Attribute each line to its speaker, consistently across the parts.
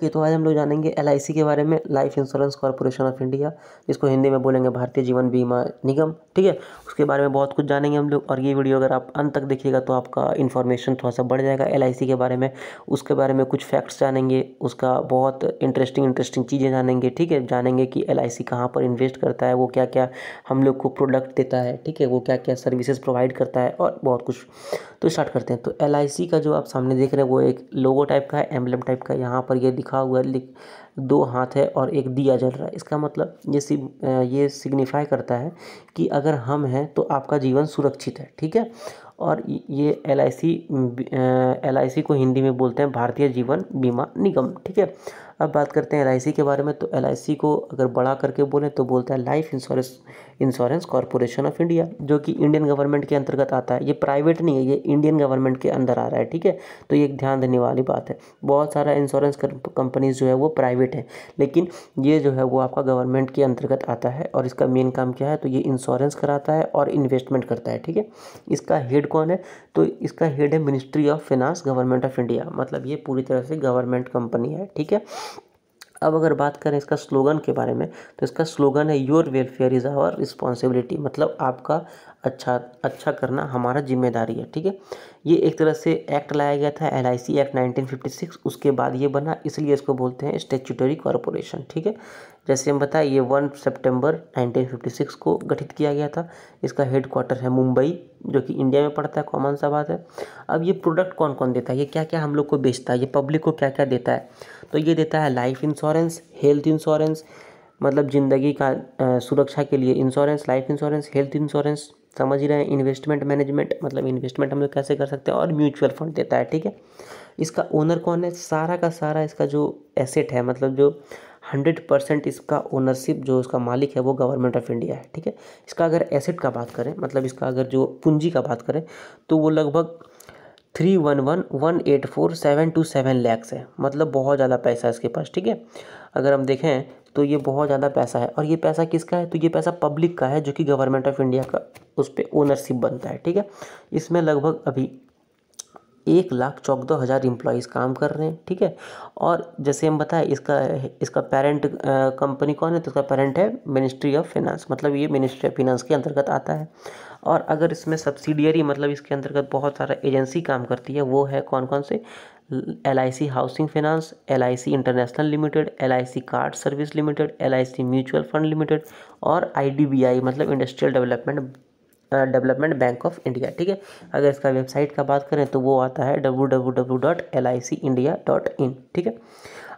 Speaker 1: okay तो आज हम लोग जानेंगे एल के बारे में life insurance corporation of India जिसको हिंदी में बोलेंगे भारतीय जीवन बीमा निगम ठीक है उसके बारे में बहुत कुछ जानेंगे हम लोग और ये वीडियो अगर आप अंत तक देखिएगा तो आपका इन्फॉर्मेशन थोड़ा सा बढ़ जाएगा एल के बारे में उसके बारे में कुछ फैक्ट्स जानेंगे उसका बहुत इंटरेस्टिंग इंटरेस्टिंग चीज़ें जानेंगे ठीक है जानेंगे कि एल आई कहाँ पर इन्वेस्ट करता है वो क्या क्या हम लोग को प्रोडक्ट देता है ठीक है वो क्या क्या सर्विसेज प्रोवाइड करता है और बहुत कुछ तो स्टार्ट करते हैं तो एल का जो आप सामने देख रहे हैं वो एक लोगो टाइप का है एम्बलम टाइप का यहाँ पर ये दिखा लिखा हुआ है दो हाथ है और एक दिया जल रहा है इसका मतलब ये सिग ये सिग्निफाई करता है कि अगर हम हैं तो आपका जीवन सुरक्षित है ठीक है और ये L I C L I सी को हिंदी में बोलते हैं भारतीय जीवन बीमा निगम ठीक है अब बात करते हैं एल के बारे में तो एल को अगर बड़ा करके बोलें तो बोलता है life insurance insurance corporation of India जो कि इंडियन गवर्नमेंट के अंतर्गत आता है ये प्राइवेट नहीं है ये इंडियन गवर्नमेंट के अंदर आ रहा है ठीक है तो ये एक ध्यान देने वाली बात है बहुत सारा इंश्योरेंस कंपनीज जो है वो प्राइवेट है लेकिन ये जो है वो आपका गवर्नमेंट के अंतर्गत आता है और इसका मेन काम क्या है तो ये इंश्योरेंस कराता है और इन्वेस्टमेंट करता है ठीक है इसका हेड कौन है तो इसका हेड है ministry of finance government of India मतलब ये पूरी तरह से गवर्नमेंट कंपनी है ठीक है अब अगर बात करें इसका स्लोगन के बारे में तो इसका स्लोगन है your welfare is our responsibility मतलब आपका अच्छा अच्छा करना हमारा जिम्मेदारी है ठीक है ये एक तरह से एक्ट लाया गया था L I C act fifty six उसके बाद ये बना इसलिए इसको बोलते हैं स्टेचुटरी कॉरपोरेशन ठीक है जैसे हम बताए ये नाइनटीन सितंबर 1956 को गठित किया गया था इसका हेड क्वार्टर है मुंबई जो कि इंडिया में पड़ता है कॉमन सा बात है अब ये प्रोडक्ट कौन कौन देता है ये क्या क्या हम लोग को बेचता है ये पब्लिक को क्या क्या देता है तो ये देता है लाइफ इंश्योरेंस हेल्थ इंश्योरेंस मतलब ज़िंदगी का सुरक्षा के लिए insurance life insurance health insurance समझ ही रहे हैं इन्वेस्टमेंट मैनेजमेंट मतलब इन्वेस्टमेंट हम लोग कैसे कर सकते हैं और म्यूचुअल फंड देता है ठीक है इसका ओनर कौन है सारा का सारा इसका जो एसेट है मतलब जो हंड्रेड परसेंट इसका ओनरशिप जो इसका मालिक है वो गवर्नमेंट ऑफ इंडिया है ठीक है इसका अगर एसेट का बात करें मतलब इसका अगर जो पूंजी का बात करें तो वो लगभग three one one one eight four seven two seven lakhs है मतलब बहुत ज़्यादा पैसा इसके पास ठीक है अगर हम देखें तो ये बहुत ज़्यादा पैसा है और ये पैसा किसका है तो ये पैसा पब्लिक का है जो कि गवर्नमेंट ऑफ इंडिया का उस पर ओनरशिप बनता है ठीक है इसमें लगभग अभी एक लाख चौदह हज़ार एम्प्लॉयज़ काम कर रहे हैं ठीक है और जैसे हम बताएं इसका इसका पेरेंट कंपनी कौन है तो इसका पेरेंट है मिनिस्ट्री ऑफ फाइनेंस मतलब ये मिनिस्ट्री ऑफ फाइनेंस के अंतर्गत आता है और अगर इसमें सब्सिडियरी मतलब इसके अंतर्गत बहुत सारा एजेंसी काम करती है वो है कौन कौन से L housing finance L international limited L card service limited L mutual fund limited और आई मतलब industrial development development bank of India ठीक है अगर इसका वेबसाइट का बात करें तो वो आता है W W W dot L I C India dot in ठीक है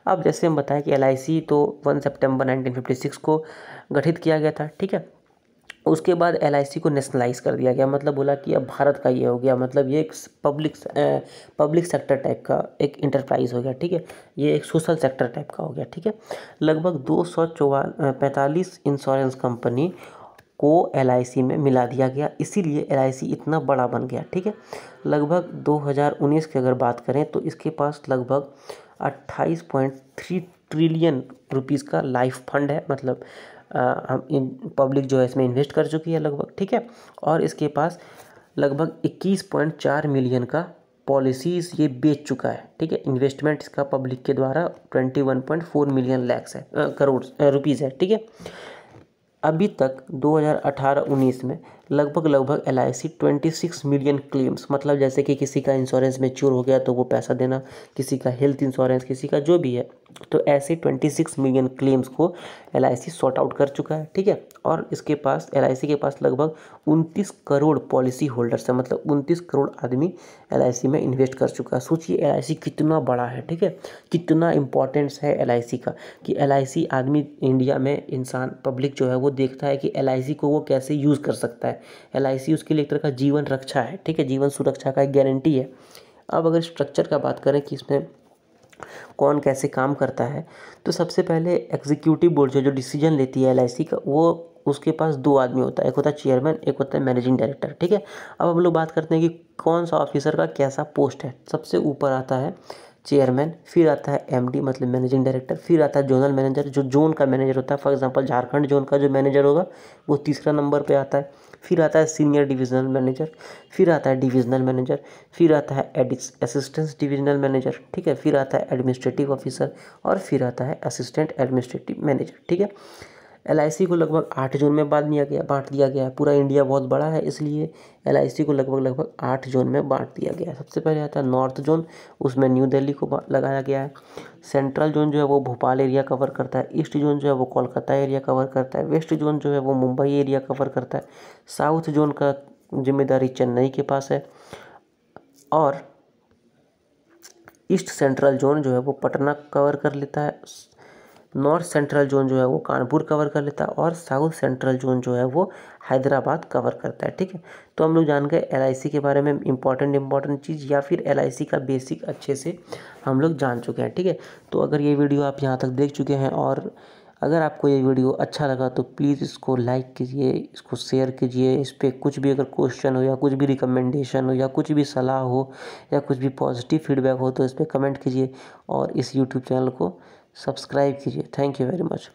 Speaker 1: अब जैसे हम बताएं कि एल आई सी तो वन सितंबर 1956 को गठित किया गया था ठीक है उसके बाद एल को नेशनलाइज कर दिया गया मतलब बोला कि अब भारत का ये हो गया मतलब ये एक पब्लिक पब्लिक सेक्टर टाइप का एक इंटरप्राइज हो गया ठीक है ये एक सोशल सेक्टर टाइप का हो गया ठीक है लगभग दो सौ इंश्योरेंस कंपनी को एल में मिला दिया गया इसीलिए एल इतना बड़ा बन गया ठीक है लगभग 2019 की अगर बात करें तो इसके पास लगभग 28.3 ट्रिलियन रुपीज़ का लाइफ फंड है मतलब हम इन पब्लिक जो है इसमें इन्वेस्ट कर चुकी है लगभग ठीक है और इसके पास लगभग 21.4 मिलियन का पॉलिसीज़ ये बेच चुका है ठीक है इन्वेस्टमेंट इसका पब्लिक के द्वारा 21.4 मिलियन लैक्स है करोड़ रुपीज़ है ठीक है अभी तक दो हज़ार अठारह उन्नीस में लगभग लगभग L I C twenty six million claims मतलब जैसे कि किसी का इंश्योरेंस मेच्योर हो गया तो वो पैसा देना किसी का हेल्थ इंश्योरेंस किसी का जो भी है तो ऐसे ट्वेंटी सिक्स मिलियन क्लेम्स को L I C sort out कर चुका है ठीक है और इसके पास एल आई सी के पास लगभग उनतीस करोड़ पॉलिसी होल्डर्स है मतलब उनतीस करोड़ आदमी एल आई सी में इन्वेस्ट कर चुका है सोचिए एल आई सी कितना बड़ा है ठीक है कितना इंपॉर्टेंस है एल आई सी का कि एल आई सी आदमी इंडिया में इंसान पब्लिक जो है वो देखता है कि एल आई सी को वो कैसे यूज़ कर सकता है है एल उसके लिए एक तरह का जीवन रक्षा है ठीक है जीवन सुरक्षा का एक गारंटी है अब अगर स्ट्रक्चर का बात करें कि इसमें कौन कैसे काम करता है तो सबसे पहले एग्जीक्यूटिव बोर्ड जो डिसीजन लेती है एल का वो उसके पास दो आदमी होता है एक होता है चेयरमैन एक होता है मैनेजिंग डायरेक्टर ठीक है अब हम लोग बात करते हैं कि कौन सा ऑफिसर का कैसा पोस्ट है सबसे ऊपर आता है चेयरमैन फिर आता है एमडी मतलब मैनेजिंग डायरेक्टर फिर आता है जोनल मैनेजर जो जोन का मैनेजर होता है फॉर एग्जांपल झारखंड जोन का जो मैनेजर होगा वो तीसरा नंबर पे आता है फिर आता है सीनियर डिविजनल मैनेजर फिर आता है डिविजनल मैनेजर फिर आता है असिस्टेंट डिविजनल मैनेजर ठीक है फिर आता है एडमिनिस्ट्रेटिव ऑफिसर और फिर आता है असिस्टेंट एडमिनिस्ट्रेटिव मैनेजर ठीक है एल को लगभग आठ जोन में बांट दिया गया बांट दिया गया है पूरा इंडिया बहुत बड़ा है इसलिए एल को लगभग लगभग आठ जोन में बांट दिया गया है सबसे पहले आता है नॉर्थ जोन उसमें न्यू दिल्ली को लगाया गया है सेंट्रल जोन जो है वो भोपाल एरिया कवर करता है ईस्ट जोन जो है वो कोलकाता एरिया कवर करता है वेस्ट जोन जो है वो मुंबई एरिया कवर करता है साउथ जोन का जिम्मेदारी चेन्नई के पास है और ईस्ट सेंट्रल जोन जो है वो पटना कवर कर लेता है नॉर्थ सेंट्रल जोन जो है वो कानपुर कवर कर लेता है और साउथ सेंट्रल जोन जो है वो हैदराबाद कवर करता है ठीक है तो हम लोग जान गए एल के बारे में इंपॉर्टेंट इंपॉर्टेंट चीज़ या फिर एल का बेसिक अच्छे से हम लोग जान चुके हैं ठीक है तो अगर ये वीडियो आप यहाँ तक देख चुके हैं और अगर आपको ये वीडियो अच्छा लगा तो प्लीज़ इसको लाइक कीजिए इसको शेयर कीजिए इस पर कुछ भी अगर क्वेश्चन हो या कुछ भी रिकमेंडेशन हो या कुछ भी सलाह हो या कुछ भी पॉजिटिव फीडबैक हो तो इस पर कमेंट कीजिए और इस यूट्यूब चैनल को सब्सक्राइब कीजिए थैंक यू वेरी मच